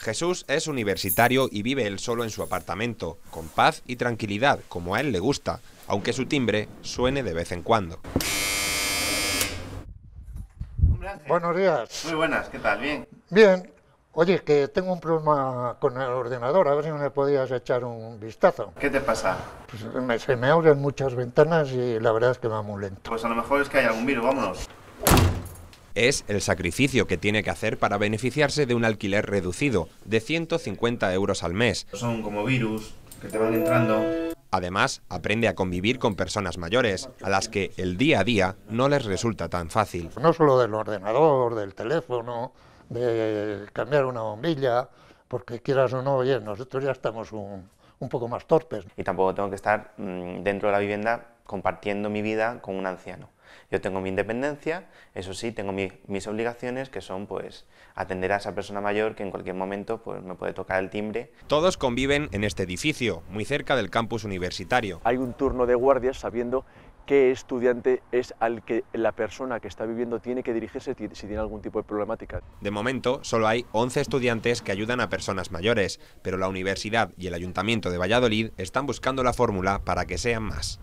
Jesús es universitario y vive él solo en su apartamento, con paz y tranquilidad, como a él le gusta, aunque su timbre suene de vez en cuando. Buenos días. Muy buenas, ¿qué tal? ¿Bien? Bien. Oye, que tengo un problema con el ordenador, a ver si me podías echar un vistazo. ¿Qué te pasa? Pues me, se me abren muchas ventanas y la verdad es que va muy lento. Pues a lo mejor es que hay algún virus, vámonos es el sacrificio que tiene que hacer para beneficiarse de un alquiler reducido de 150 euros al mes. Son como virus que te van entrando. Además, aprende a convivir con personas mayores, a las que el día a día no les resulta tan fácil. No solo del ordenador, del teléfono, de cambiar una bombilla, porque quieras o no, oye, nosotros ya estamos un, poco más torpes. Y tampoco tengo que estar mm, dentro de la vivienda compartiendo mi vida con un anciano. Yo tengo mi independencia, eso sí, tengo mis obligaciones que son pues atender a esa persona mayor que en cualquier momento pues me puede tocar el timbre. Todos conviven en este edificio, muy cerca del campus universitario. Hay un turno de guardias sabiendo qué estudiante es al que la persona que está viviendo tiene que dirigirse si tiene algún tipo de problemática. De momento, solo hay 11 estudiantes que ayudan a personas mayores, pero la universidad y el ayuntamiento de Valladolid están buscando la fórmula para que sean más.